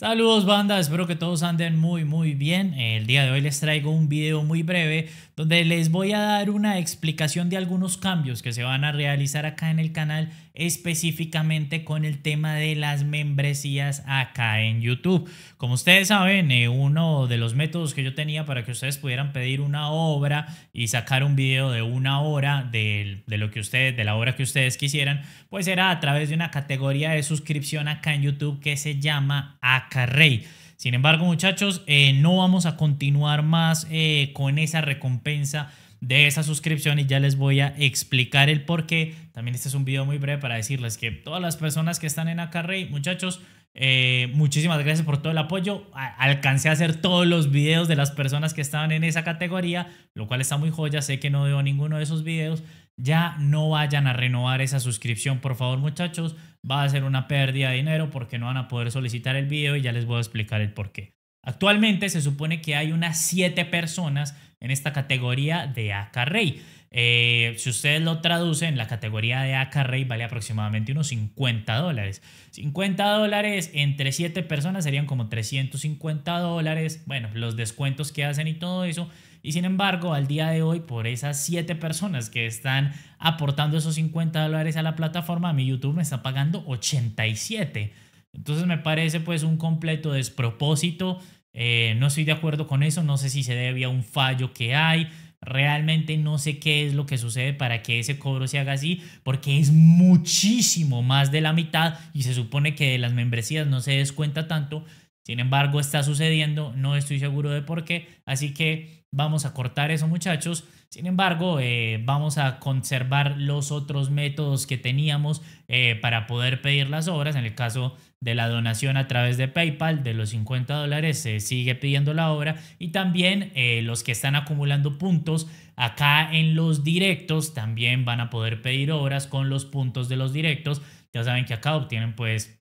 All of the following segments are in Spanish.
Saludos banda, espero que todos anden muy muy bien. El día de hoy les traigo un video muy breve donde les voy a dar una explicación de algunos cambios que se van a realizar acá en el canal específicamente con el tema de las membresías acá en YouTube. Como ustedes saben, eh, uno de los métodos que yo tenía para que ustedes pudieran pedir una obra y sacar un video de una hora de, de lo que ustedes, de la obra que ustedes quisieran, pues era a través de una categoría de suscripción acá en YouTube que se llama acá Acarrey. Sin embargo, muchachos, eh, no vamos a continuar más eh, con esa recompensa de esa suscripción y ya les voy a explicar el por qué. También este es un video muy breve para decirles que todas las personas que están en Acarrey, muchachos, eh, muchísimas gracias por todo el apoyo. alcancé a hacer todos los videos de las personas que estaban en esa categoría, lo cual está muy joya. Sé que no veo ninguno de esos videos. Ya no vayan a renovar esa suscripción, por favor, muchachos. Va a ser una pérdida de dinero porque no van a poder solicitar el video y ya les voy a explicar el por qué. Actualmente se supone que hay unas 7 personas en esta categoría de acarrey. Eh, si ustedes lo traducen, la categoría de acarrey vale aproximadamente unos 50 dólares. 50 dólares entre 7 personas serían como 350 dólares. Bueno, los descuentos que hacen y todo eso. Y sin embargo, al día de hoy, por esas 7 personas que están aportando esos 50 dólares a la plataforma, mi YouTube me está pagando 87 entonces me parece pues un completo despropósito. Eh, no estoy de acuerdo con eso, no sé si se debe a un fallo que hay. Realmente no sé qué es lo que sucede para que ese cobro se haga así, porque es muchísimo más de la mitad y se supone que de las membresías no se descuenta tanto. Sin embargo, está sucediendo, no estoy seguro de por qué, así que vamos a cortar eso muchachos. Sin embargo, eh, vamos a conservar los otros métodos que teníamos eh, para poder pedir las obras. En el caso de la donación a través de PayPal, de los 50 dólares, se sigue pidiendo la obra. Y también eh, los que están acumulando puntos acá en los directos, también van a poder pedir obras con los puntos de los directos. Ya saben que acá obtienen pues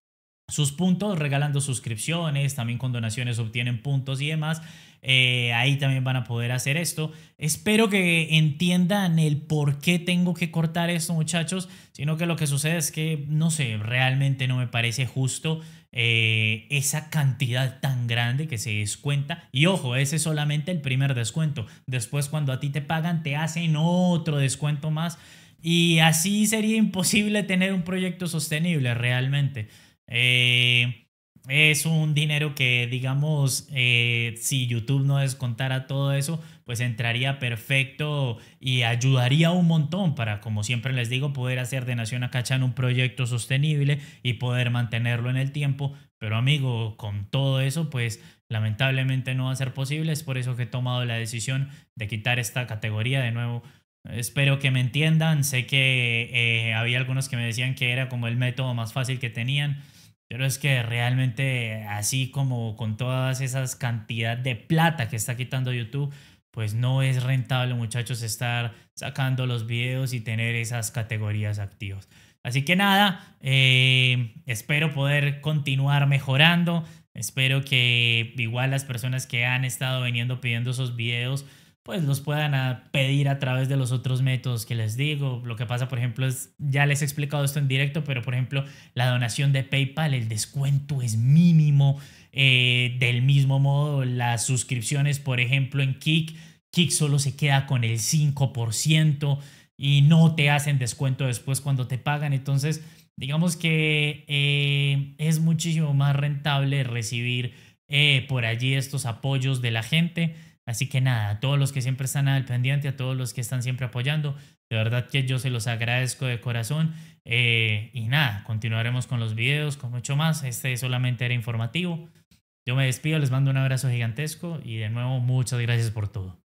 sus puntos regalando suscripciones, también con donaciones obtienen puntos y demás. Eh, ahí también van a poder hacer esto. Espero que entiendan el por qué tengo que cortar esto, muchachos, sino que lo que sucede es que, no sé, realmente no me parece justo eh, esa cantidad tan grande que se descuenta. Y ojo, ese es solamente el primer descuento. Después cuando a ti te pagan, te hacen otro descuento más. Y así sería imposible tener un proyecto sostenible realmente. Eh, es un dinero que, digamos, eh, si YouTube no descontara todo eso, pues entraría perfecto y ayudaría un montón para, como siempre les digo, poder hacer de Nación Acachan un proyecto sostenible y poder mantenerlo en el tiempo. Pero amigo, con todo eso, pues lamentablemente no va a ser posible. Es por eso que he tomado la decisión de quitar esta categoría de nuevo. Espero que me entiendan. Sé que eh, había algunos que me decían que era como el método más fácil que tenían. Pero es que realmente así como con todas esas cantidades de plata que está quitando YouTube, pues no es rentable muchachos estar sacando los videos y tener esas categorías activas. Así que nada, eh, espero poder continuar mejorando. Espero que igual las personas que han estado viniendo pidiendo esos videos, pues los puedan pedir a través de los otros métodos que les digo. Lo que pasa, por ejemplo, es, ya les he explicado esto en directo, pero por ejemplo, la donación de PayPal, el descuento es mínimo. Eh, del mismo modo, las suscripciones, por ejemplo, en Kik, Kik solo se queda con el 5% y no te hacen descuento después cuando te pagan. Entonces, digamos que eh, es muchísimo más rentable recibir eh, por allí estos apoyos de la gente Así que nada, a todos los que siempre están al pendiente, a todos los que están siempre apoyando, de verdad que yo se los agradezco de corazón. Eh, y nada, continuaremos con los videos, con mucho más. Este solamente era informativo. Yo me despido, les mando un abrazo gigantesco y de nuevo muchas gracias por todo.